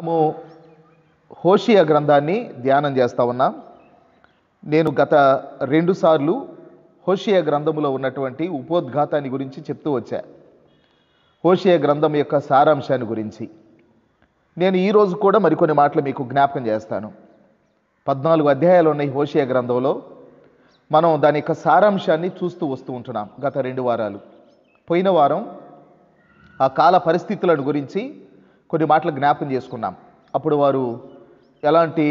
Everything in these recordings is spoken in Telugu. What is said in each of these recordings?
మనము హోషియా గ్రంథాన్ని ధ్యానం చేస్తూ ఉన్నాం నేను గత రెండుసార్లు హోషియా గ్రంథంలో ఉన్నటువంటి ఉపోద్ఘాతాన్ని గురించి చెప్తూ వచ్చా హోషియా గ్రంథం యొక్క సారాంశాన్ని గురించి నేను ఈరోజు కూడా మరికొన్ని మాటలు మీకు జ్ఞాపకం చేస్తాను పద్నాలుగు అధ్యాయాలు ఉన్నాయి హోషియా గ్రంథంలో మనం దాని యొక్క సారాంశాన్ని చూస్తూ వస్తూ ఉంటున్నాం గత రెండు వారాలు పోయిన వారం ఆ కాల పరిస్థితులను గురించి కొన్ని మాటలు జ్ఞాపకం చేసుకున్నాం అప్పుడు వారు ఎలాంటి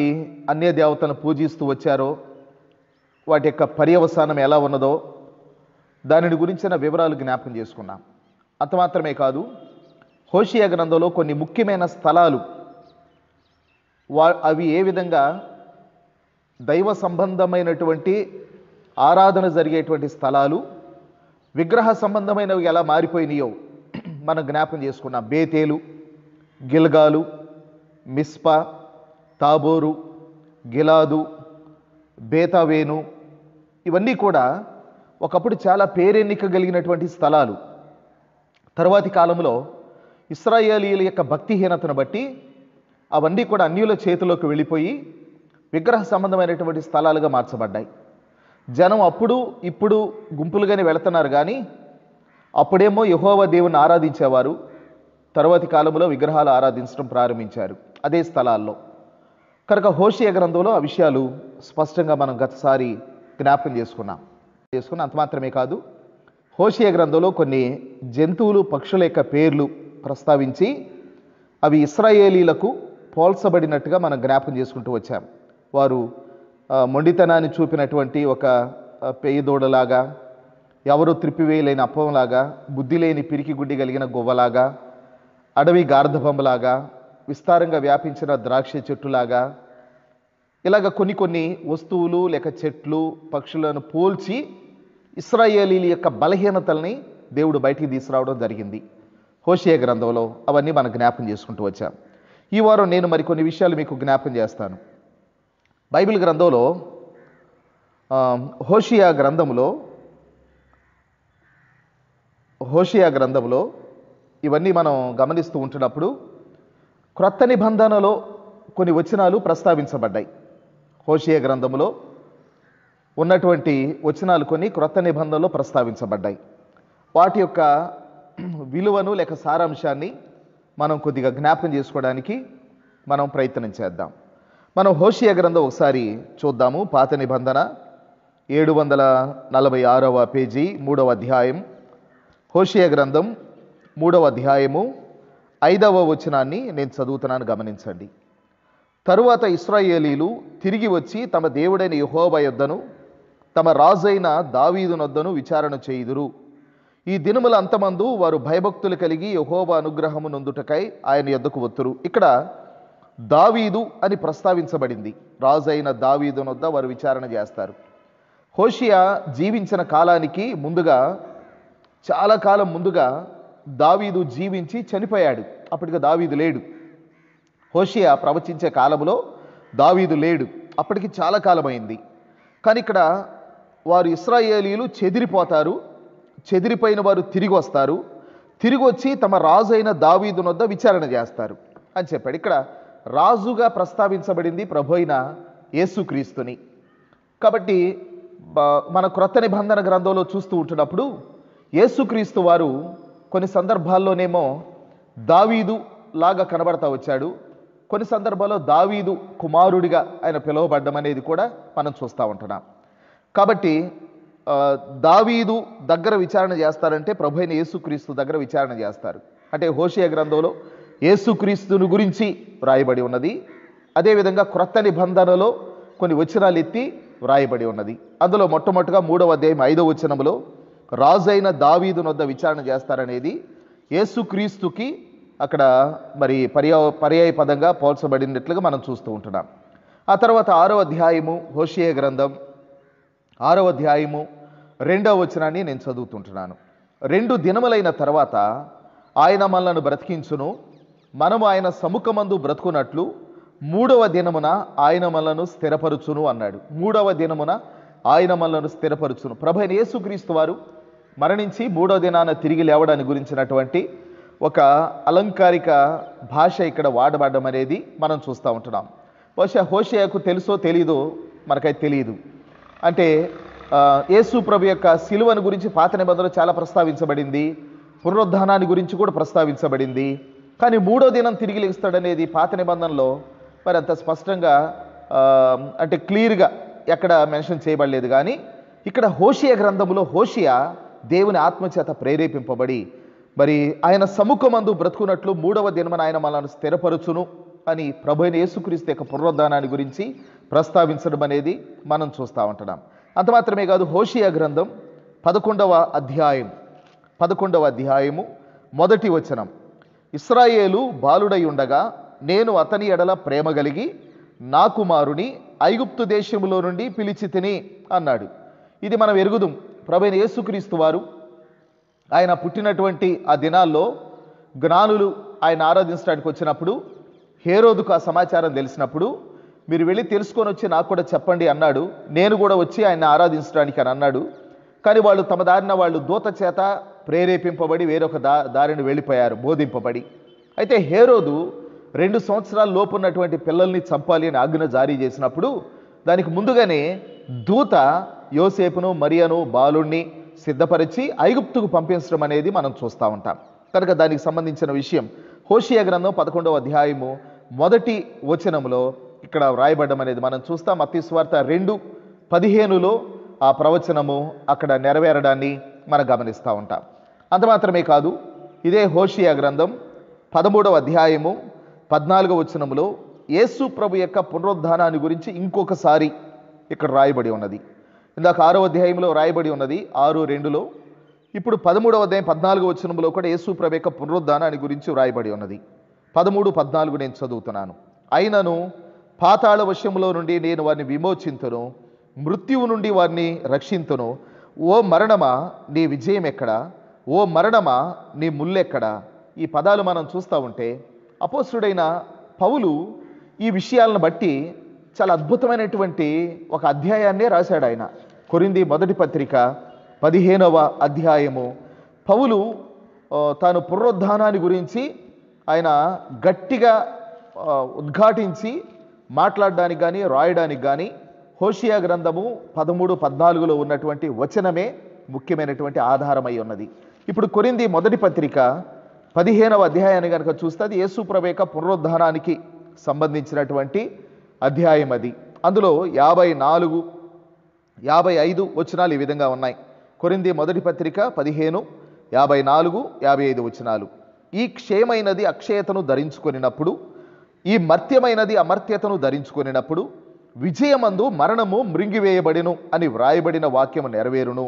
అన్య దేవతలను పూజిస్తూ వచ్చారో వాటి యొక్క పర్యవసానం ఎలా ఉన్నదో దానిని గురించిన వివరాలు జ్ఞాపకం చేసుకున్నాం అంత మాత్రమే కాదు హోషియా గ్రంథంలో కొన్ని ముఖ్యమైన స్థలాలు వా అవి ఏ విధంగా దైవ సంబంధమైనటువంటి ఆరాధన జరిగేటువంటి స్థలాలు విగ్రహ సంబంధమైనవి ఎలా మారిపోయినాయో మనం జ్ఞాపకం చేసుకున్నాం బేతేలు గిల్గాలు మిస్పా తాబోరు గిలాదు బేతావేను ఇవన్నీ కూడా ఒకప్పుడు చాలా పేరెన్నిక కలిగినటువంటి స్థలాలు తర్వాతి కాలంలో ఇస్రాయేలీల యొక్క భక్తిహీనతను బట్టి అవన్నీ కూడా అన్యుల చేతిలోకి వెళ్ళిపోయి విగ్రహ సంబంధమైనటువంటి స్థలాలుగా మార్చబడ్డాయి జనం అప్పుడు ఇప్పుడు గుంపులుగానే వెళుతున్నారు కానీ అప్పుడేమో యహోవ దేవుని ఆరాధించేవారు తరువాతి కాలంలో విగ్రహాలు ఆరాధించడం ప్రారంభించారు అదే స్థలాల్లో కనుక హోషియ గ్రంథంలో ఆ విషయాలు స్పష్టంగా మనం గతసారి జ్ఞాపకం చేసుకున్నాం చేసుకున్న అంత మాత్రమే కాదు హోషియ గ్రంథంలో కొన్ని జంతువులు పక్షుల యొక్క పేర్లు ప్రస్తావించి అవి ఇస్రాయేలీలకు పోల్చబడినట్టుగా మనం జ్ఞాపకం చేసుకుంటూ వచ్చాం వారు మొండితనాన్ని చూపినటువంటి ఒక పేయదోడలాగా ఎవరో త్రిప్పివేయలేని అప్పంలాగా బుద్ధి లేని పిరికి గుడ్డి కలిగిన గువ్వలాగా అడవి గార్ధబంలాగా విస్తారంగా వ్యాపించిన ద్రాక్ష చెట్టులాగా ఇలాగ కొన్ని కొన్ని వస్తువులు లేక చెట్లు పక్షులను పోల్చి ఇస్రాయేలీల యొక్క బలహీనతల్ని దేవుడు బయటికి తీసుకురావడం జరిగింది హోషియా గ్రంథంలో అవన్నీ మనం జ్ఞాపం చేసుకుంటూ వచ్చాం ఈ వారం నేను మరికొన్ని విషయాలు మీకు జ్ఞాపం చేస్తాను బైబిల్ గ్రంథంలో హోషియా గ్రంథంలో హోషియా గ్రంథంలో ఇవన్నీ మనం గమనిస్తూ ఉంటున్నప్పుడు క్రొత్త నిబంధనలో కొన్ని వచనాలు ప్రస్తావించబడ్డాయి హోషియ గ్రంథంలో ఉన్నటువంటి వచనాలు కొన్ని క్రొత్త నిబంధనలో ప్రస్తావించబడ్డాయి వాటి యొక్క విలువను లేక సారాంశాన్ని మనం కొద్దిగా జ్ఞాపకం చేసుకోవడానికి మనం ప్రయత్నం చేద్దాం మనం హోషియ గ్రంథం ఒకసారి చూద్దాము పాత నిబంధన ఏడు వందల నలభై ఆరవ పేజీ మూడవ అధ్యాయం హోషియ గ్రంథం మూడవ అధ్యాయము ఐదవ వచనాన్ని నేను చదువుతున్నాను గమనించండి తరువాత ఇస్రాయేలీలు తిరిగి వచ్చి తమ దేవుడైన యహోబ యొద్దను తమ రాజైన దావీదునొద్దను విచారణ చేయుదురు ఈ దినముల అంతమందు వారు భయభక్తులు కలిగి యహోబ అనుగ్రహము నొందుటకై ఆయన ఎద్దుకు వత్తురు ఇక్కడ దావీదు అని ప్రస్తావించబడింది రాజైన దావీదునొద్ద వారు విచారణ చేస్తారు హోషియా జీవించిన కాలానికి ముందుగా చాలా కాలం ముందుగా దావీదు జీవించి చనిపోయాడు అప్పటికి దావీదు లేడు హోషియా ప్రవచించే కాలంలో దావీదు లేడు అప్పటికి చాలా కాలమైంది కానీ ఇక్కడ వారు ఇస్రాయేలీలు చెదిరిపోతారు చెదిరిపోయిన వారు తిరిగి వస్తారు తిరిగి వచ్చి తమ రాజు అయిన దావీదు నొద్ద విచారణ చేస్తారు అని చెప్పాడు ఇక్కడ రాజుగా ప్రస్తావించబడింది ప్రభు అయిన యేసుక్రీస్తుని కాబట్టి మన క్రొత్త నిబంధన గ్రంథంలో చూస్తూ ఉంటున్నప్పుడు యేసుక్రీస్తు వారు కొన్ని సందర్భాల్లోనేమో దావీదు లాగా కనబడతా వచ్చాడు కొన్ని సందర్భాల్లో దావీదు కుమారుడిగా ఆయన పిలువబడ్డం అనేది కూడా మనం చూస్తూ ఉంటున్నాం కాబట్టి దావీదు దగ్గర విచారణ చేస్తారంటే ప్రభు అయిన యేసుక్రీస్తు దగ్గర విచారణ చేస్తారు అంటే హోషియ గ్రంథంలో యేసుక్రీస్తుని గురించి వ్రాయబడి ఉన్నది అదేవిధంగా క్రొత్త నిబంధనలో కొన్ని వచనాలు ఎత్తి వ్రాయబడి ఉన్నది అందులో మొట్టమొదటిగా మూడవ అధ్యాయం ఐదవ వచనంలో రాజైన దావీదు నొద్ద విచారణ చేస్తారనేది యేసుక్రీస్తుకి అక్కడ మరి పర్యా పర్యాయ పదంగా పోల్చబడినట్లుగా మనం చూస్తూ ఉంటున్నాం ఆ తర్వాత ఆరో అధ్యాయము హోషియ గ్రంథం ఆరో అధ్యాయము రెండవ వచనాన్ని నేను చదువుతుంటున్నాను రెండు దినములైన తర్వాత ఆయన మనలను బ్రతికించును మనము ఆయన సముఖమందు బ్రతుకున్నట్లు మూడవ దినమున ఆయన మనలను స్థిరపరుచును అన్నాడు మూడవ దినమున ఆయన మనలను స్థిరపరుచును ప్రభైన యేసుక్రీస్తు వారు మరణించి మూడో దినాన తిరిగి లేవడాన్ని గురించినటువంటి ఒక అలంకారిక భాష ఇక్కడ వాడబడడం అనేది మనం చూస్తూ ఉంటున్నాం బహుశా హోషియాకు తెలుసో తెలీదో మనకైతే తెలియదు అంటే యేసు ప్రభు యొక్క సిలువను గురించి పాత నిబంధనలు చాలా ప్రస్తావించబడింది పునరుద్ధానాన్ని గురించి కూడా ప్రస్తావించబడింది కానీ మూడో దినం తిరిగి లెగుస్తాడనేది పాత నిబంధనలో మరి అంత స్పష్టంగా అంటే క్లియర్గా ఎక్కడ మెన్షన్ చేయబడలేదు కానీ ఇక్కడ హోషియా గ్రంథంలో హోషియా దేవుని ఆత్మచేత ప్రేరేపింపబడి మరి ఆయన సముఖమందు బ్రతుకున్నట్లు మూడవ దినమన ఆయన మనల్ని స్థిరపరచును అని ప్రభుని యేసుక్రీస్తు యొక్క పునరుద్ధానాన్ని గురించి ప్రస్తావించడం అనేది మనం చూస్తూ ఉంటున్నాం అంత మాత్రమే కాదు హోషియా గ్రంథం పదకొండవ అధ్యాయం పదకొండవ అధ్యాయము మొదటి వచనం ఇస్రాయేలు బాలుడై ఉండగా నేను అతని ఎడల ప్రేమ కలిగి నా కుమారుని ఐగుప్తు దేశములో నుండి పిలిచి తిని అన్నాడు ఇది మనం ఎరుగుదాం ప్రభైన యేసుక్రీస్తు వారు ఆయన పుట్టినటువంటి ఆ దినాల్లో జ్ఞానులు ఆయన ఆరాధించడానికి వచ్చినప్పుడు హేరోదుకు ఆ సమాచారం తెలిసినప్పుడు మీరు వెళ్ళి తెలుసుకొని వచ్చి నాకు కూడా చెప్పండి అన్నాడు నేను కూడా వచ్చి ఆయన ఆరాధించడానికి అని అన్నాడు కానీ వాళ్ళు తమ దారిన వాళ్ళు దూత చేత ప్రేరేపింపబడి వేరొక దా దారిని వెళ్ళిపోయారు బోధింపబడి అయితే హేరోదు రెండు సంవత్సరాల లోపు ఉన్నటువంటి పిల్లల్ని చంపాలి అని ఆజ్ఞ జారీ చేసినప్పుడు దానికి ముందుగానే దూత యోసేపును మరియను బాలుణ్ణి సిద్ధపరిచి ఐగుప్తుకు పంపించడం అనేది మనం చూస్తూ ఉంటాం కనుక దానికి సంబంధించిన విషయం హోషియా గ్రంథం పదకొండవ అధ్యాయము మొదటి వచనంలో ఇక్కడ వ్రాయబడడం అనేది మనం చూస్తాం స్వార్త రెండు పదిహేనులో ఆ ప్రవచనము అక్కడ నెరవేరడాన్ని మనం గమనిస్తూ ఉంటాం అంత మాత్రమే కాదు ఇదే హోషియా గ్రంథం పదమూడవ అధ్యాయము పద్నాలుగవ వచనంలో యేసు ప్రభు యొక్క పునరుద్ధానాన్ని గురించి ఇంకొకసారి ఇక్కడ రాయబడి ఉన్నది ఇందాక ఆరో అధ్యాయంలో రాయబడి ఉన్నది ఆరు రెండులో ఇప్పుడు పదమూడవ అధ్యాయం పద్నాలుగు వచనంలో కూడా యేసు ప్రభేక పునరుద్ధానాన్ని గురించి వ్రాయబడి ఉన్నది పదమూడు పద్నాలుగు నేను చదువుతున్నాను అయినను పాతాళ వశంలో నుండి నేను వారిని విమోచింతును మృత్యువు నుండి వారిని రక్షింతును ఓ మరణమా నీ విజయం ఎక్కడా ఓ మరణమా నీ ముల్లెక్కడా ఈ పదాలు మనం చూస్తూ ఉంటే అపోసుడైన పౌలు ఈ విషయాలను బట్టి చాలా అద్భుతమైనటువంటి ఒక అధ్యాయాన్నే రాశాడు ఆయన కొరింది మొదటి పత్రిక పదిహేనవ అధ్యాయము పౌలు తాను పునరుద్ధానాన్ని గురించి ఆయన గట్టిగా ఉద్ఘాటించి మాట్లాడడానికి కానీ రాయడానికి కానీ హోషియా గ్రంథము పదమూడు పద్నాలుగులో ఉన్నటువంటి వచనమే ముఖ్యమైనటువంటి ఆధారమై ఉన్నది ఇప్పుడు కొరింది మొదటి పత్రిక పదిహేనవ అధ్యాయాన్ని కనుక చూస్తే అది యేసు ప్రవేక పునరుద్ధానానికి సంబంధించినటువంటి అధ్యాయం అది అందులో యాభై నాలుగు యాభై ఐదు వచనాలు ఈ విధంగా ఉన్నాయి కొరింది మొదటి పత్రిక పదిహేను యాభై నాలుగు యాభై ఐదు వచనాలు ఈ క్షేమైనది అక్షయతను ధరించుకొనినప్పుడు ఈ మర్త్యమైనది అమర్త్యతను ధరించుకొనినప్పుడు విజయమందు మరణము మృంగివేయబడిను అని వ్రాయబడిన వాక్యము నెరవేరును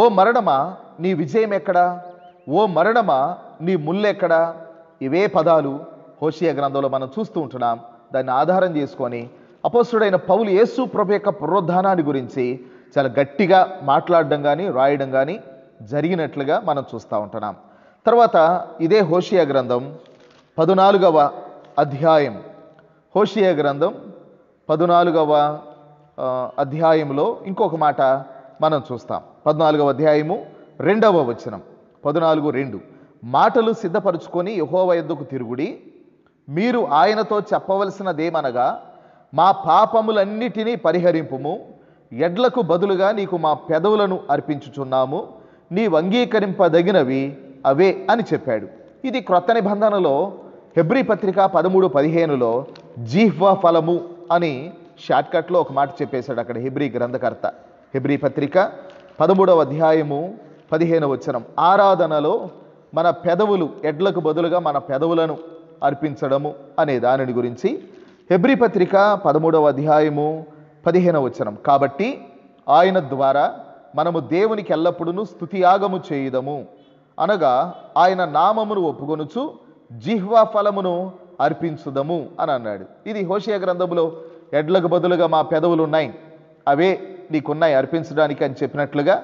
ఓ మరణమా నీ విజయం ఎక్కడా ఓ మరణమా నీ ముల్లెక్కడా ఇవే పదాలు హోషియా గ్రంథంలో మనం చూస్తూ ఉంటున్నాం దాన్ని ఆధారం చేసుకొని అపస్సుడైన పౌలు యేసు ప్రభు యొక్క పునరుద్ధానాన్ని గురించి చాలా గట్టిగా మాట్లాడడం కానీ రాయడం కానీ జరిగినట్లుగా మనం చూస్తూ ఉంటున్నాం తర్వాత ఇదే హోషియా గ్రంథం పదునాలుగవ అధ్యాయం హోషియా గ్రంథం పదునాలుగవ అధ్యాయంలో ఇంకొక మాట మనం చూస్తాం పద్నాలుగవ అధ్యాయము రెండవ వచనం పద్నాలుగు రెండు మాటలు సిద్ధపరచుకొని యహోవ ఎద్దుకు తిరుగుడి మీరు ఆయనతో చెప్పవలసినదేమనగా మా పాపములన్నిటినీ పరిహరింపుము ఎడ్లకు బదులుగా నీకు మా పెదవులను అర్పించుచున్నాము నీవు అంగీకరింపదగినవి అవే అని చెప్పాడు ఇది క్రొత్త నిబంధనలో హెబ్రి పత్రిక పదమూడు పదిహేనులో జీహ్వా ఫలము అని షార్ట్కట్లో ఒక మాట చెప్పేశాడు అక్కడ హెబ్రి గ్రంథకర్త హెబ్రి పత్రిక పదమూడవ అధ్యాయము పదిహేను వచనం ఆరాధనలో మన పెదవులు ఎడ్లకు బదులుగా మన పెదవులను అర్పించడము అనే దానిని గురించి హెబ్రి పత్రిక పదమూడవ అధ్యాయము పదిహేనవ వచనం కాబట్టి ఆయన ద్వారా మనము దేవునికి ఎల్లప్పుడూ స్థుతియాగము చేయదము అనగా ఆయన నామమును ఒప్పుకొనుచు జిహ్వా ఫలమును అర్పించుదము అని అన్నాడు ఇది హోషియా గ్రంథంలో ఎడ్లకు బదులుగా మా పెదవులు ఉన్నాయి అవే నీకున్నాయి అర్పించడానికి అని చెప్పినట్లుగా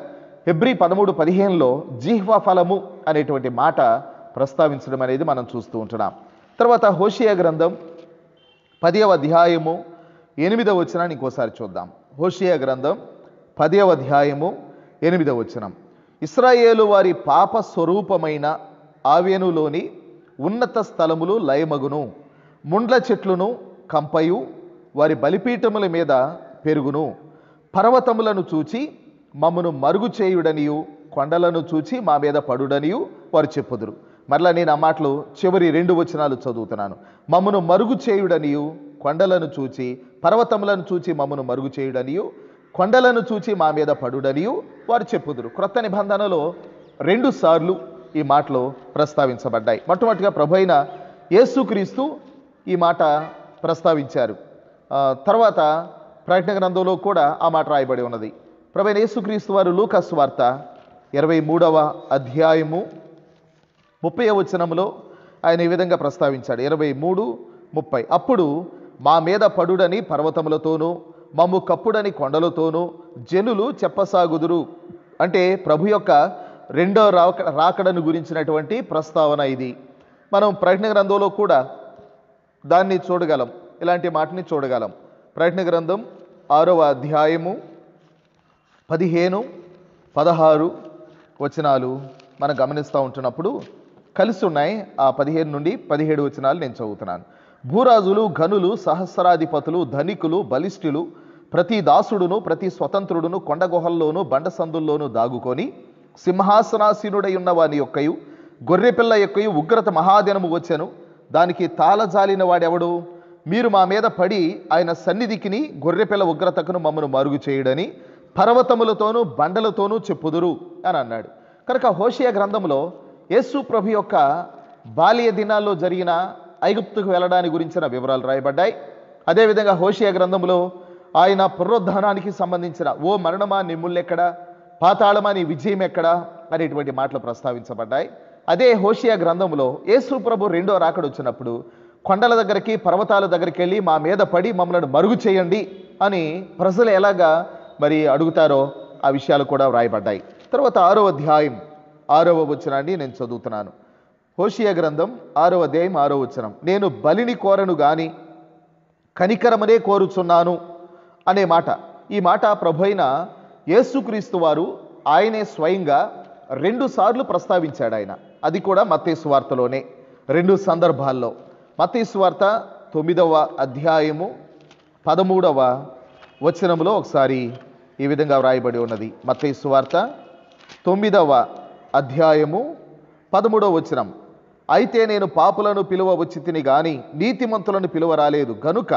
ఫిబ్రి పదమూడు పదిహేనులో జీహ్వ ఫలము అనేటువంటి మాట ప్రస్తావించడం అనేది మనం చూస్తూ ఉంటున్నాం తర్వాత హోషియా గ్రంథం పదియవ అధ్యాయము ఎనిమిదవ వచనాన్ని ఇంకోసారి చూద్దాం హోషియా గ్రంథం పదియవ అధ్యాయము ఎనిమిదవ వచనం ఇస్రాయేలు వారి పాప స్వరూపమైన ఆవేనులోని ఉన్నత స్థలములు లయమగును ముండ్ల చెట్లను కంపయు వారి బలిపీఠముల మీద పెరుగును పర్వతములను చూచి మమ్మను మరుగు చేయుడనియు కొండలను చూచి మా మీద పడుడనియు వారు చెప్పుదురు మరలా నేను ఆ మాటలు చివరి రెండు వచనాలు చదువుతున్నాను మమ్మను మరుగు చేయుడనియు కొండలను చూచి పర్వతములను చూచి మమ్మను మరుగు చేయుడనియు కొండలను చూచి మా మీద పడుడనియు వారు చెప్పుదురు క్రొత్త నిబంధనలో రెండు సార్లు ఈ మాటలు ప్రస్తావించబడ్డాయి మొట్టమొదటిగా ప్రభు అయిన యేసుక్రీస్తు ఈ మాట ప్రస్తావించారు తర్వాత ప్రకటన గ్రంథంలో కూడా ఆ మాట రాయబడి ఉన్నది అయిన యేసుక్రీస్తు వారు లూకస్ వార్త ఇరవై మూడవ అధ్యాయము ముప్పై వచనంలో ఆయన ఈ విధంగా ప్రస్తావించాడు ఇరవై మూడు ముప్పై అప్పుడు మా మీద పడుడని పర్వతములతోనూ మమ్ము కప్పుడని కొండలతోనూ జనులు చెప్పసాగుదురు అంటే ప్రభు యొక్క రెండో రాక రాకడను గురించినటువంటి ప్రస్తావన ఇది మనం ప్రకటన గ్రంథంలో కూడా దాన్ని చూడగలం ఇలాంటి మాటని చూడగలం ప్రకటన గ్రంథం ఆరవ అధ్యాయము పదిహేను పదహారు వచనాలు మనం గమనిస్తూ ఉంటున్నప్పుడు కలిసి ఉన్నాయి ఆ పదిహేను నుండి పదిహేడు వచనాలు నేను చదువుతున్నాను భూరాజులు ఘనులు సహస్రాధిపతులు ధనికులు బలిష్ఠులు ప్రతి దాసుడును ప్రతి స్వతంత్రుడును కొండగుహల్లోనూ బండసందుల్లోనూ దాగుకొని సింహాసనాసీనుడై ఉన్న వాని యొక్కయు గొర్రెపిల్ల యొక్కయు ఉగ్రత మహాదినము వచ్చాను దానికి తాళజాలిన వాడెవడు మీరు మా మీద పడి ఆయన సన్నిధికిని గొర్రెపిల్ల ఉగ్రతకును మమ్మను మరుగు చేయడని పర్వతములతోనూ బండలతోనూ చెప్పుదురు అని అన్నాడు కనుక హోషియా గ్రంథంలో యేసు ప్రభు యొక్క బాల్య దినాల్లో జరిగిన ఐగుప్తుకు వెళ్ళడానికి గురించిన వివరాలు రాయబడ్డాయి అదేవిధంగా హోషియా గ్రంథంలో ఆయన పునరుద్ధానానికి సంబంధించిన ఓ మరణమా నిమ్ముళ్ళెక్కడ పాతాళమా నీ విజయం ఎక్కడ అనేటువంటి మాటలు ప్రస్తావించబడ్డాయి అదే హోషియా గ్రంథంలో యేసు ప్రభు రెండో రాకడు వచ్చినప్పుడు కొండల దగ్గరికి పర్వతాల దగ్గరికి వెళ్ళి మా మీద పడి మమ్మల్ని మరుగు చేయండి అని ప్రజలు ఎలాగా మరి అడుగుతారో ఆ విషయాలు కూడా వ్రాయబడ్డాయి తర్వాత ఆరో అధ్యాయం ఆరవ వచనాన్ని నేను చదువుతున్నాను హోషియ గ్రంథం ఆరవ దేయం ఆరో వచనం నేను బలిని కోరను గాని కనికరమనే కోరుచున్నాను అనే మాట ఈ మాట అయిన యేసుక్రీస్తు వారు ఆయనే స్వయంగా రెండు సార్లు ప్రస్తావించాడు ఆయన అది కూడా మతేసు వార్తలోనే రెండు సందర్భాల్లో మతేసు వార్త తొమ్మిదవ అధ్యాయము పదమూడవ వచనంలో ఒకసారి ఈ విధంగా వ్రాయబడి ఉన్నది మతేసు వార్త తొమ్మిదవ అధ్యాయము పదమూడవ వచనం అయితే నేను పాపులను పిలువ వచ్చి తిని గాని నీతిమంతులను పిలువ రాలేదు గనుక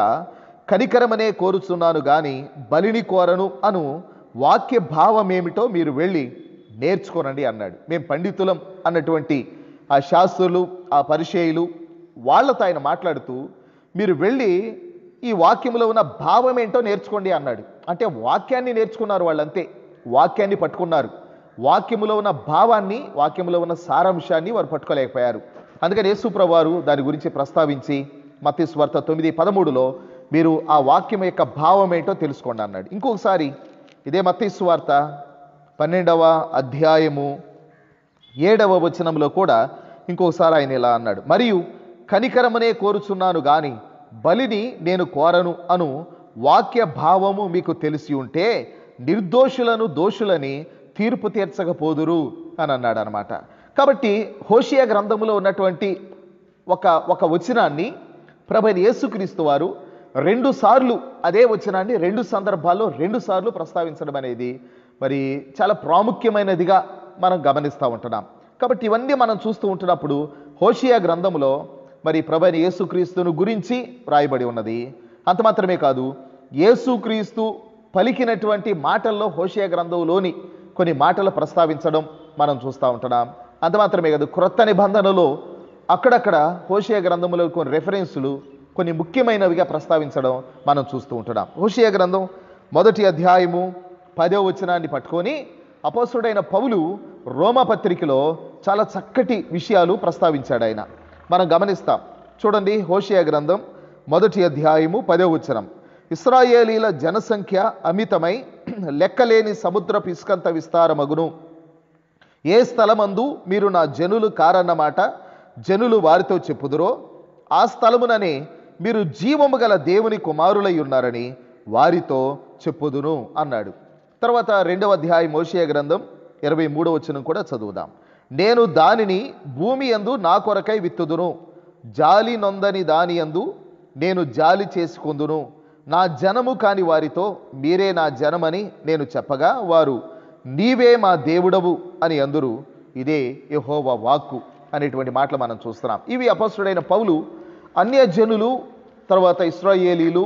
కనికరమనే కోరుచున్నాను గాని బలిని కోరను అను వాక్య భావమేమిటో మీరు వెళ్ళి నేర్చుకోనండి అన్నాడు మేము పండితులం అన్నటువంటి ఆ శాస్త్రులు ఆ పరిచయులు వాళ్ళతో ఆయన మాట్లాడుతూ మీరు వెళ్ళి ఈ వాక్యంలో ఉన్న భావం ఏంటో నేర్చుకోండి అన్నాడు అంటే వాక్యాన్ని నేర్చుకున్నారు వాళ్ళంతే వాక్యాన్ని పట్టుకున్నారు వాక్యములో ఉన్న భావాన్ని వాక్యములో ఉన్న సారాంశాన్ని వారు పట్టుకోలేకపోయారు అందుకని యేసుప్రభు వారు దాని గురించి ప్రస్తావించి మతీశ్వార్త తొమ్మిది పదమూడులో మీరు ఆ వాక్యం యొక్క భావం ఏంటో తెలుసుకోండి అన్నాడు ఇంకొకసారి ఇదే మతీశ్వార్త పన్నెండవ అధ్యాయము ఏడవ వచనంలో కూడా ఇంకొకసారి ఆయన ఇలా అన్నాడు మరియు కనికరమనే కోరుచున్నాను గాని బలిని నేను కోరను అను వాక్య భావము మీకు తెలిసి ఉంటే నిర్దోషులను దోషులని తీర్పు తీర్చకపోదురు అని అన్నాడు అనమాట కాబట్టి హోషియా గ్రంథంలో ఉన్నటువంటి ఒక ఒక వచనాన్ని ప్రభైన యేసుక్రీస్తు వారు రెండు సార్లు అదే వచనాన్ని రెండు సందర్భాల్లో రెండు సార్లు ప్రస్తావించడం అనేది మరి చాలా ప్రాముఖ్యమైనదిగా మనం గమనిస్తూ ఉంటున్నాం కాబట్టి ఇవన్నీ మనం చూస్తూ ఉంటున్నప్పుడు హోషియా గ్రంథంలో మరి ప్రభైన యేసుక్రీస్తును గురించి వ్రాయబడి ఉన్నది అంత మాత్రమే కాదు యేసుక్రీస్తు పలికినటువంటి మాటల్లో హోషియా గ్రంథంలోని కొన్ని మాటలు ప్రస్తావించడం మనం చూస్తూ ఉంటున్నాం అంత మాత్రమే కాదు క్రొత్త నిబంధనలో అక్కడక్కడ హోషియా గ్రంథంలో కొన్ని రెఫరెన్సులు కొన్ని ముఖ్యమైనవిగా ప్రస్తావించడం మనం చూస్తూ ఉంటున్నాం హోషియా గ్రంథం మొదటి అధ్యాయము పదో వచనాన్ని పట్టుకొని అపోసుడైన పౌలు రోమపత్రికలో చాలా చక్కటి విషయాలు ప్రస్తావించాడు ఆయన మనం గమనిస్తాం చూడండి హోషియా గ్రంథం మొదటి అధ్యాయము పదో వచనం ఇస్రాయేలీల జనసంఖ్య అమితమై లెక్కలేని సముద్ర పిసుకంత విస్తారమగును ఏ స్థలమందు మీరు నా జనులు కారన్నమాట జనులు వారితో చెప్పుదురో ఆ స్థలముననే మీరు జీవము గల దేవుని కుమారులై ఉన్నారని వారితో చెప్పుదును అన్నాడు తర్వాత రెండవ అధ్యాయ మోషయ గ్రంథం ఇరవై మూడో వచనం కూడా చదువుదాం నేను దానిని భూమి ఎందు నా కొరకై విత్తుదును జాలి నొందని దాని ఎందు నేను జాలి చేసుకుందును నా జనము కాని వారితో మీరే నా జనమని నేను చెప్పగా వారు నీవే మా దేవుడవు అని అందరూ ఇదే యహోవ వాక్కు అనేటువంటి మాటలు మనం చూస్తున్నాం ఇవి అపస్తుడైన పౌలు అన్య జనులు తర్వాత ఇస్రాయేలీలు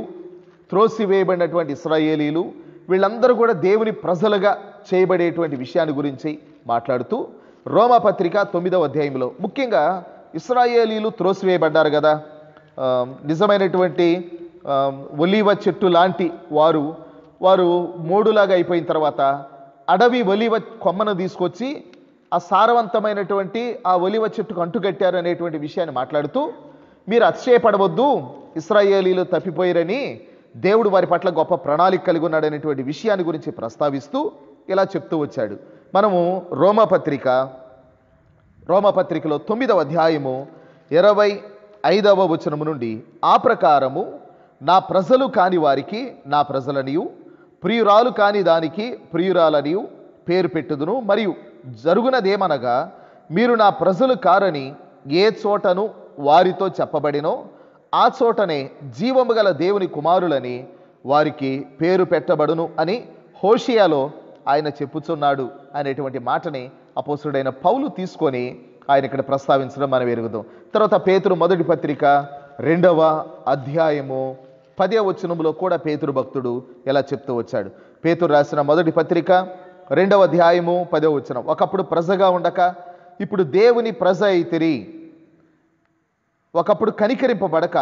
త్రోసివేయబడినటువంటి ఇస్రాయేలీలు వీళ్ళందరూ కూడా దేవుని ప్రజలుగా చేయబడేటువంటి విషయాన్ని గురించి మాట్లాడుతూ రోమపత్రిక తొమ్మిదవ అధ్యాయంలో ముఖ్యంగా ఇస్రాయేలీలు త్రోసివేయబడ్డారు కదా నిజమైనటువంటి ఒలీవ చెట్టు లాంటి వారు వారు మోడులాగా అయిపోయిన తర్వాత అడవి ఒలివ కొమ్మను తీసుకొచ్చి ఆ సారవంతమైనటువంటి ఆ ఒలివ చెట్టుకు అంటుకట్టారు అనేటువంటి విషయాన్ని మాట్లాడుతూ మీరు అతిశయపడవద్దు ఇస్రాయేలీలు తప్పిపోయారని దేవుడు వారి పట్ల గొప్ప ప్రణాళిక కలిగి ఉన్నాడనేటువంటి విషయాన్ని గురించి ప్రస్తావిస్తూ ఇలా చెప్తూ వచ్చాడు మనము రోమపత్రిక రోమపత్రికలో తొమ్మిదవ అధ్యాయము ఇరవై ఐదవ వచనము నుండి ఆ ప్రకారము నా ప్రజలు కాని వారికి నా ప్రజలనియు ప్రియురాలు కాని దానికి ప్రియురాలనియు పేరు పెట్టుదును మరియు జరుగునదేమనగా మీరు నా ప్రజలు కారని ఏ చోటను వారితో చెప్పబడినో ఆ చోటనే జీవము గల దేవుని కుమారులని వారికి పేరు పెట్టబడును అని హోషియాలో ఆయన చెప్పుచున్నాడు అనేటువంటి మాటని అపోసుడైన పౌలు తీసుకొని ఆయన ఇక్కడ ప్రస్తావించడం మనం ఎరుగుదాం తర్వాత పేతురు మొదటి పత్రిక రెండవ అధ్యాయము పదే వచనంలో కూడా పేతురు భక్తుడు ఎలా చెప్తూ వచ్చాడు పేతురు రాసిన మొదటి పత్రిక రెండవ అధ్యాయము పదే వచనం ఒకప్పుడు ప్రజగా ఉండక ఇప్పుడు దేవుని ప్రజ అయితిరి ఒకప్పుడు కనికరింపబడక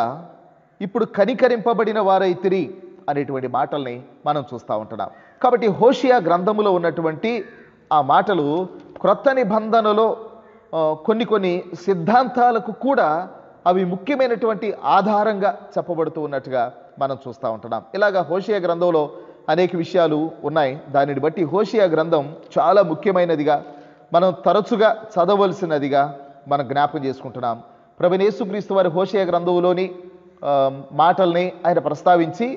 ఇప్పుడు కనికరింపబడిన వారైతిరి అనేటువంటి మాటల్ని మనం చూస్తూ ఉంటున్నాం కాబట్టి హోషియా గ్రంథములో ఉన్నటువంటి ఆ మాటలు క్రొత్త నిబంధనలో కొన్ని కొన్ని సిద్ధాంతాలకు కూడా అవి ముఖ్యమైనటువంటి ఆధారంగా చెప్పబడుతూ ఉన్నట్టుగా మనం చూస్తూ ఉంటున్నాం ఇలాగ హోషియా గ్రంథంలో అనేక విషయాలు ఉన్నాయి దానిని బట్టి హోషియా గ్రంథం చాలా ముఖ్యమైనదిగా మనం తరచుగా చదవలసినదిగా మనం జ్ఞాపకం చేసుకుంటున్నాం ప్రభునేసుక్రీస్తు వారి హోషియా గ్రంథంలోని మాటల్ని ఆయన ప్రస్తావించి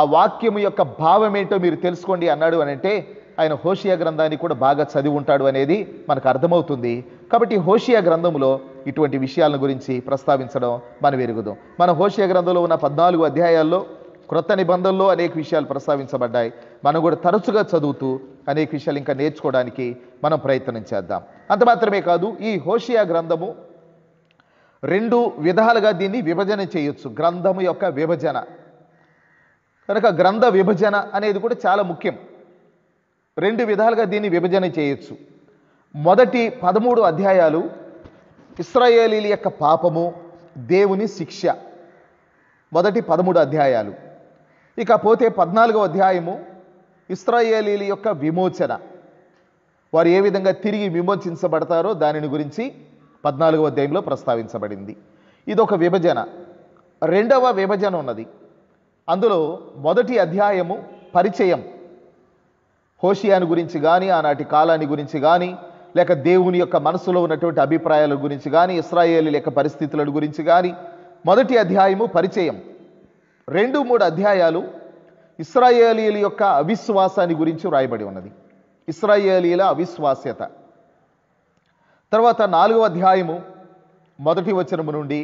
ఆ వాక్యం యొక్క భావం ఏంటో మీరు తెలుసుకోండి అన్నాడు అని అంటే ఆయన హోషియా గ్రంథాన్ని కూడా బాగా చదివి ఉంటాడు అనేది మనకు అర్థమవుతుంది కాబట్టి హోషియా గ్రంథంలో ఇటువంటి విషయాల గురించి ప్రస్తావించడం మనం ఎరుగుదాం మన హోషయ గ్రంథంలో ఉన్న పద్నాలుగు అధ్యాయాల్లో క్రొత్త నిబంధనలో అనేక విషయాలు ప్రస్తావించబడ్డాయి మనం కూడా తరచుగా చదువుతూ అనేక విషయాలు ఇంకా నేర్చుకోవడానికి మనం ప్రయత్నం చేద్దాం అంత మాత్రమే కాదు ఈ హోషియా గ్రంథము రెండు విధాలుగా దీన్ని విభజన చేయొచ్చు గ్రంథము యొక్క విభజన కనుక గ్రంథ విభజన అనేది కూడా చాలా ముఖ్యం రెండు విధాలుగా దీన్ని విభజన చేయొచ్చు మొదటి పదమూడు అధ్యాయాలు ఇస్రాయేలీల యొక్క పాపము దేవుని శిక్ష మొదటి పదమూడు అధ్యాయాలు ఇకపోతే పద్నాలుగో అధ్యాయము ఇస్రాయేలీల యొక్క విమోచన వారు ఏ విధంగా తిరిగి విమోచించబడతారో దానిని గురించి పద్నాలుగో అధ్యాయంలో ప్రస్తావించబడింది ఇది ఒక విభజన రెండవ విభజన ఉన్నది అందులో మొదటి అధ్యాయము పరిచయం హోషియాని గురించి కానీ ఆనాటి కాలాన్ని గురించి కానీ లేక దేవుని యొక్క మనసులో ఉన్నటువంటి అభిప్రాయాల గురించి కానీ ఇస్రాయేలు లేక పరిస్థితుల గురించి కానీ మొదటి అధ్యాయము పరిచయం రెండు మూడు అధ్యాయాలు ఇస్రాయేలీల యొక్క అవిశ్వాసాన్ని గురించి వ్రాయబడి ఉన్నది ఇస్రాయేలీల అవిశ్వాస్యత తర్వాత నాలుగవ అధ్యాయము మొదటి వచనము నుండి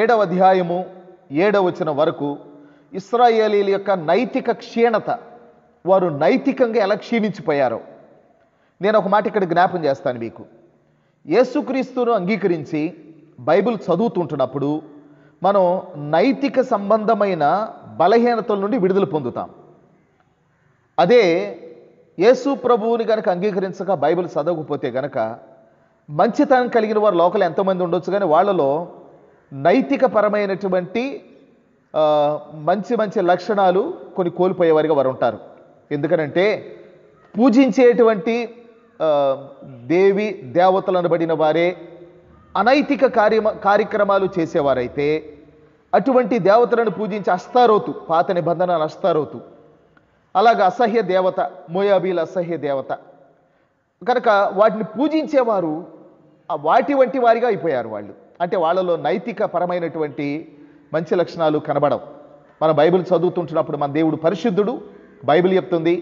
ఏడవ అధ్యాయము ఏడవ వచనం వరకు ఇస్రాయేలీల యొక్క నైతిక క్షీణత వారు నైతికంగా ఎలా క్షీణించిపోయారో నేను ఒక మాట ఇక్కడ జ్ఞాపం చేస్తాను మీకు యేసుక్రీస్తును అంగీకరించి బైబిల్ చదువుతుంటున్నప్పుడు మనం నైతిక సంబంధమైన బలహీనతల నుండి విడుదల పొందుతాం అదే యేసు ప్రభువుని కనుక అంగీకరించక బైబిల్ చదవకపోతే గనక మంచితనం కలిగిన వారు లోకల్ ఎంతమంది ఉండొచ్చు కానీ వాళ్ళలో నైతిక పరమైనటువంటి మంచి మంచి లక్షణాలు కొన్ని కోల్పోయేవారిగా వారు ఉంటారు ఎందుకనంటే పూజించేటువంటి దేవి బడిన వారే అనైతిక కార్యమ కార్యక్రమాలు చేసేవారైతే అటువంటి దేవతలను పూజించి అస్తారోతు పాత నిబంధనలు అస్తారోతు అలాగే అసహ్య దేవత మోయాబీల అసహ్య దేవత కనుక వాటిని పూజించేవారు వాటి వంటి వారిగా అయిపోయారు వాళ్ళు అంటే వాళ్ళలో నైతిక పరమైనటువంటి మంచి లక్షణాలు కనబడవు మన బైబిల్ చదువుతుంటున్నప్పుడు మన దేవుడు పరిశుద్ధుడు బైబిల్ చెప్తుంది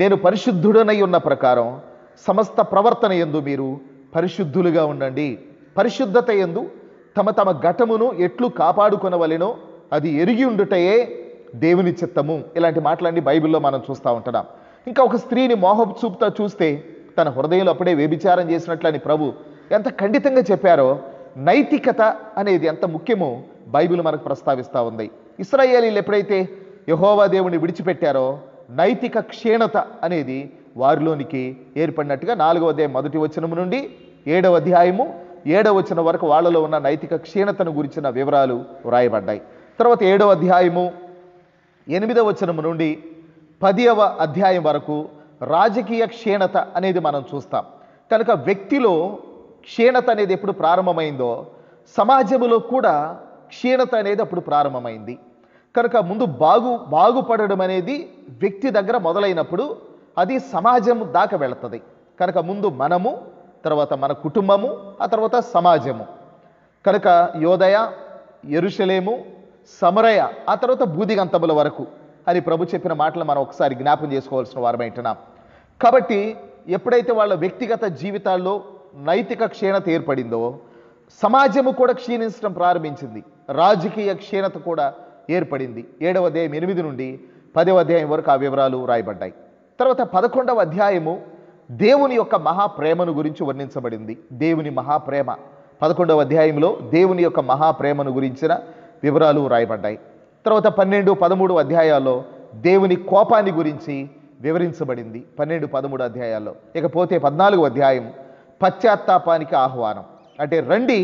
నేను పరిశుద్ధుడనై ఉన్న ప్రకారం సమస్త ప్రవర్తన ఎందు మీరు పరిశుద్ధులుగా ఉండండి పరిశుద్ధత ఎందు తమ తమ ఘటమును ఎట్లు కాపాడుకొనవలెనో అది ఎరిగి ఉండుటయే దేవుని చిత్తము ఇలాంటి మాటలన్నీ బైబిల్లో మనం చూస్తూ ఉంటాం ఇంకా ఒక స్త్రీని మోహపు చూపుతా చూస్తే తన హృదయంలో అప్పుడే వ్యభిచారం చేసినట్లని ప్రభు ఎంత ఖండితంగా చెప్పారో నైతికత అనేది ఎంత ముఖ్యమో బైబిల్ మనకు ప్రస్తావిస్తూ ఉంది ఇస్రాయేలీలు ఎప్పుడైతే యహోవా దేవుని విడిచిపెట్టారో నైతిక క్షీణత అనేది వారిలోనికి ఏర్పడినట్టుగా నాలుగవ అధ్యాయం మొదటి వచనం నుండి ఏడవ అధ్యాయము ఏడవ వచనం వరకు వాళ్ళలో ఉన్న నైతిక క్షీణతను గురించిన వివరాలు వ్రాయబడ్డాయి తర్వాత ఏడవ అధ్యాయము ఎనిమిదవ వచనము నుండి పదియవ అధ్యాయం వరకు రాజకీయ క్షీణత అనేది మనం చూస్తాం కనుక వ్యక్తిలో క్షీణత అనేది ఎప్పుడు ప్రారంభమైందో సమాజంలో కూడా క్షీణత అనేది అప్పుడు ప్రారంభమైంది కనుక ముందు బాగు బాగుపడడం అనేది వ్యక్తి దగ్గర మొదలైనప్పుడు అది సమాజం దాకా వెళుతుంది కనుక ముందు మనము తర్వాత మన కుటుంబము ఆ తర్వాత సమాజము కనుక యోదయ ఎరుషలేము సమరయ ఆ తర్వాత బూదిగంతముల వరకు అని ప్రభు చెప్పిన మాటలు మనం ఒకసారి జ్ఞాపం చేసుకోవాల్సిన వారమైంటున్నాం కాబట్టి ఎప్పుడైతే వాళ్ళ వ్యక్తిగత జీవితాల్లో నైతిక క్షీణత ఏర్పడిందో సమాజము కూడా క్షీణించడం ప్రారంభించింది రాజకీయ క్షీణత కూడా ఏర్పడింది ఏడవ అధ్యాయం ఎనిమిది నుండి పదవ అధ్యాయం వరకు ఆ వివరాలు రాయబడ్డాయి తర్వాత పదకొండవ అధ్యాయము దేవుని యొక్క మహాప్రేమను గురించి వర్ణించబడింది దేవుని మహాప్రేమ పదకొండవ అధ్యాయంలో దేవుని యొక్క మహాప్రేమను గురించిన వివరాలు రాయబడ్డాయి తర్వాత పన్నెండు పదమూడు అధ్యాయాల్లో దేవుని కోపాన్ని గురించి వివరించబడింది పన్నెండు పదమూడు అధ్యాయాల్లో ఇకపోతే పద్నాలుగు అధ్యాయం పశ్చాత్తాపానికి ఆహ్వానం అంటే రండి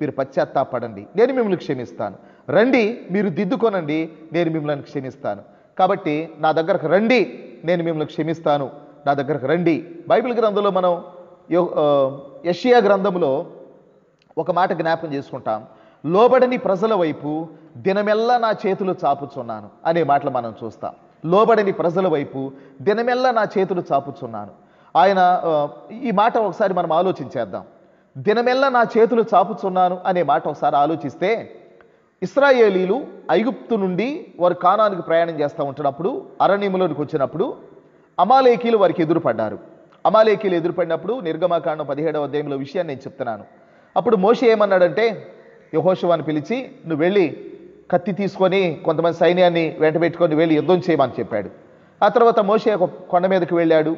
మీరు పశ్చాత్తాపడండి నేను మిమ్మల్ని క్షమిస్తాను రండి మీరు దిద్దుకోనండి నేను మిమ్మల్ని క్షమిస్తాను కాబట్టి నా దగ్గరకు రండి నేను మిమ్మల్ని క్షమిస్తాను నా దగ్గరకు రండి బైబిల్ గ్రంథంలో మనం యషియా గ్రంథంలో ఒక మాట జ్ఞాపకం చేసుకుంటాం లోబడని ప్రజల వైపు దినమెల్లా నా చేతులు చాపుచున్నాను అనే మాటలు మనం చూస్తాం లోబడని ప్రజల వైపు దినమెల్లా నా చేతులు చాపుచున్నాను ఆయన ఈ మాట ఒకసారి మనం ఆలోచించేద్దాం దినమెల్లా నా చేతులు చాపుచున్నాను అనే మాట ఒకసారి ఆలోచిస్తే ఇస్రాయేలీలు ఐగుప్తు నుండి వారు కానానికి ప్రయాణం చేస్తూ ఉంటున్నప్పుడు అరణ్యములోనికి వచ్చినప్పుడు అమాలేకీలు వారికి ఎదురుపడ్డారు అమాలేకీలు ఎదురుపడినప్పుడు నిర్గమకాండం పదిహేడవ అధ్యాయంలో విషయాన్ని నేను చెప్తున్నాను అప్పుడు మోష ఏమన్నాడంటే యహోశవాన్ని పిలిచి నువ్వు వెళ్ళి కత్తి తీసుకొని కొంతమంది సైన్యాన్ని వెంట పెట్టుకొని వెళ్ళి యుద్ధం చేయమని చెప్పాడు ఆ తర్వాత మోషే కొండ మీదకి వెళ్ళాడు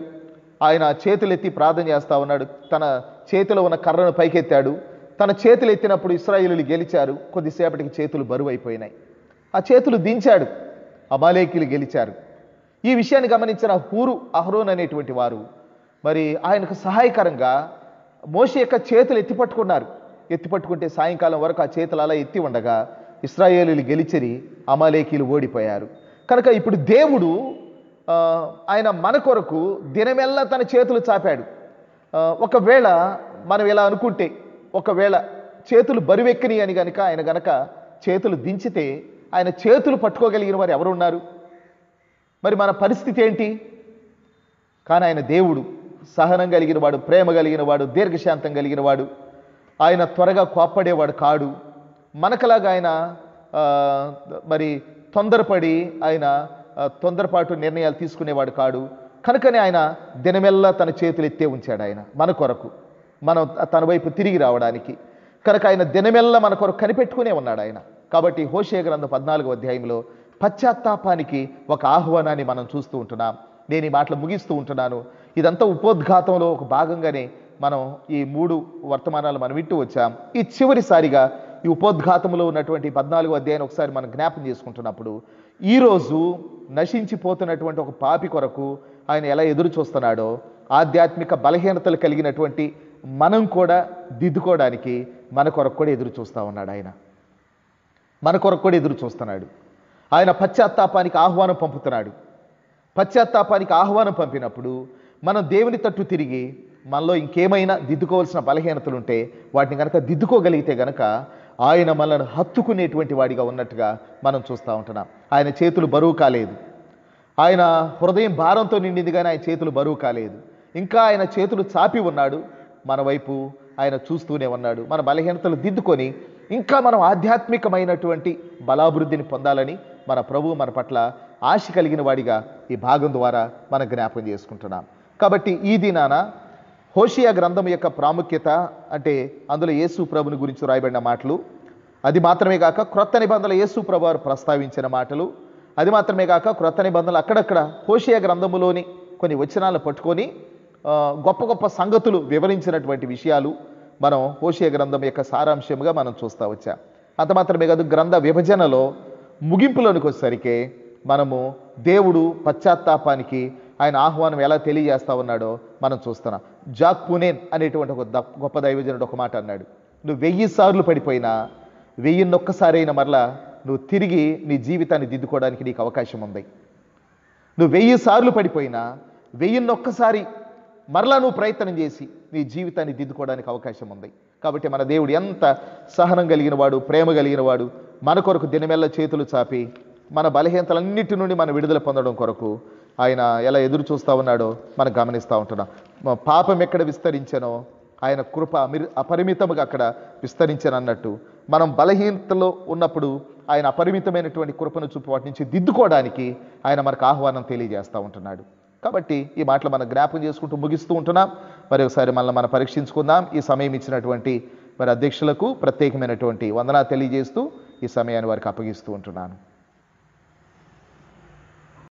ఆయన చేతులెత్తి ప్రార్థన చేస్తూ ఉన్నాడు తన చేతిలో ఉన్న కర్రను పైకెత్తాడు తన చేతులు ఎత్తినప్పుడు ఇస్రాయిలు గెలిచారు కొద్దిసేపటికి చేతులు బరువైపోయినాయి ఆ చేతులు దించాడు అమాలేకిలు గెలిచారు ఈ విషయాన్ని గమనించిన హూరు అహ్రోన్ అనేటువంటి వారు మరి ఆయనకు సహాయకరంగా మోషి యొక్క చేతులు ఎత్తిపట్టుకున్నారు ఎత్తిపట్టుకుంటే సాయంకాలం వరకు ఆ చేతులు అలా ఎత్తి ఉండగా ఇస్రాయేలీలు గెలిచిరి అమాలేకీలు ఓడిపోయారు కనుక ఇప్పుడు దేవుడు ఆయన మన కొరకు దినమెల్లా తన చేతులు చాపాడు ఒకవేళ మనం ఇలా అనుకుంటే ఒకవేళ చేతులు బరివెక్కిని అని గనక ఆయన గనక చేతులు దించితే ఆయన చేతులు పట్టుకోగలిగిన వారు ఎవరున్నారు మరి మన పరిస్థితి ఏంటి కానీ ఆయన దేవుడు సహనం కలిగిన వాడు ప్రేమ కలిగిన వాడు దీర్ఘశాంతం కలిగిన వాడు ఆయన త్వరగా కోప్పడేవాడు కాడు మనకలాగా ఆయన మరి తొందరపడి ఆయన తొందరపాటు నిర్ణయాలు తీసుకునేవాడు కాడు కనుకనే ఆయన దినమెల్లా తన చేతులు ఎత్తే ఉంచాడు ఆయన మన కొరకు మనం తన వైపు తిరిగి రావడానికి కనుక ఆయన దినమెల్ల మన కొరకు కనిపెట్టుకునే ఉన్నాడు ఆయన కాబట్టి హోషే గ్రంథం పద్నాలుగో అధ్యాయంలో పశ్చాత్తాపానికి ఒక ఆహ్వానాన్ని మనం చూస్తూ ఉంటున్నాం నేను ఈ మాటలు ముగిస్తూ ఉంటున్నాను ఇదంతా ఉపోద్ఘాతంలో ఒక భాగంగానే మనం ఈ మూడు వర్తమానాలు మనం వింటూ వచ్చాం ఈ చివరిసారిగా ఈ ఉపోద్ఘాతంలో ఉన్నటువంటి పద్నాలుగు అధ్యాయం ఒకసారి మనం జ్ఞాపం చేసుకుంటున్నప్పుడు ఈరోజు నశించిపోతున్నటువంటి ఒక పాపి కొరకు ఆయన ఎలా ఎదురు చూస్తున్నాడో ఆధ్యాత్మిక బలహీనతలు కలిగినటువంటి మనం కూడా దిద్దుకోవడానికి మన కొరకు కూడా ఎదురు చూస్తూ ఉన్నాడు ఆయన మన కొరకు కూడా ఎదురు చూస్తున్నాడు ఆయన పశ్చాత్తాపానికి ఆహ్వానం పంపుతున్నాడు పశ్చాత్తాపానికి ఆహ్వానం పంపినప్పుడు మనం దేవుని తట్టు తిరిగి మనలో ఇంకేమైనా దిద్దుకోవాల్సిన బలహీనతలు ఉంటే వాటిని కనుక దిద్దుకోగలిగితే గనక ఆయన మనల్ని హత్తుకునేటువంటి వాడిగా ఉన్నట్టుగా మనం చూస్తూ ఉంటున్నాం ఆయన చేతులు బరువు కాలేదు ఆయన హృదయం భారంతో నిండింది కానీ ఆయన చేతులు బరువు కాలేదు ఇంకా ఆయన చేతులు చాపి ఉన్నాడు మన వైపు ఆయన చూస్తూనే ఉన్నాడు మన బలహీనతలు దిద్దుకొని ఇంకా మనం ఆధ్యాత్మికమైనటువంటి బలాభివృద్ధిని పొందాలని మన ప్రభువు మన పట్ల ఆశ కలిగిన వాడిగా ఈ భాగం ద్వారా మనం జ్ఞాపకం చేసుకుంటున్నాం కాబట్టి ఈ దినాన హోషియా గ్రంథం యొక్క ప్రాముఖ్యత అంటే అందులో యేసు ప్రభుని గురించి రాయబడిన మాటలు అది మాత్రమే కాక క్రొత్త నిబంధనలు యేసు ప్రభు వారు ప్రస్తావించిన మాటలు అది మాత్రమే కాక క్రొత్త నిబంధనలు అక్కడక్కడ హోషియా గ్రంథములోని కొన్ని వచనాలను పట్టుకొని గొప్ప గొప్ప సంగతులు వివరించినటువంటి విషయాలు మనం హోషియ గ్రంథం యొక్క సారాంశంగా మనం చూస్తూ వచ్చాం అంత మాత్రమే కాదు గ్రంథ విభజనలో ముగింపులోనికి వచ్చేసరికి మనము దేవుడు పశ్చాత్తాపానికి ఆయన ఆహ్వానం ఎలా తెలియజేస్తా ఉన్నాడో మనం చూస్తున్నాం జాక్ పునేన్ అనేటువంటి ఒక గొప్ప దైవజనుడు ఒక మాట అన్నాడు నువ్వు వెయ్యి సార్లు పడిపోయినా వెయ్యిన్నొక్కసారైనా మరలా నువ్వు తిరిగి నీ జీవితాన్ని దిద్దుకోవడానికి నీకు అవకాశం ఉంది నువ్వు వెయ్యి సార్లు పడిపోయినా వెయ్యిన్నొక్కసారి మరలా నువ్వు ప్రయత్నం చేసి నీ జీవితాన్ని దిద్దుకోవడానికి అవకాశం ఉంది కాబట్టి మన దేవుడు ఎంత సహనం కలిగిన వాడు ప్రేమ కలిగిన వాడు మన కొరకు దినమెల్ల చేతులు చాపి మన బలహీనతలన్నిటి నుండి మన విడుదల పొందడం కొరకు ఆయన ఎలా ఎదురు చూస్తూ ఉన్నాడో మనం గమనిస్తూ ఉంటున్నాం పాపం ఎక్కడ విస్తరించానో ఆయన కృప అపరిమితముగా అక్కడ విస్తరించాను అన్నట్టు మనం బలహీనతలో ఉన్నప్పుడు ఆయన అపరిమితమైనటువంటి కృపను చూపు వాటి నుంచి దిద్దుకోవడానికి ఆయన మనకు ఆహ్వానం తెలియజేస్తూ ఉంటున్నాడు కాబట్టి ఈ మాటలు మనం జ్ఞాపకం చేసుకుంటూ ముగిస్తూ ఉంటున్నాం మరి ఒకసారి మనల్ని మనం పరీక్షించుకుందాం ఈ సమయం ఇచ్చినటువంటి మరి అధ్యక్షులకు ప్రత్యేకమైనటువంటి వందనా తెలియజేస్తూ ఈ సమయాన్ని వారికి అప్పగిస్తూ ఉంటున్నాను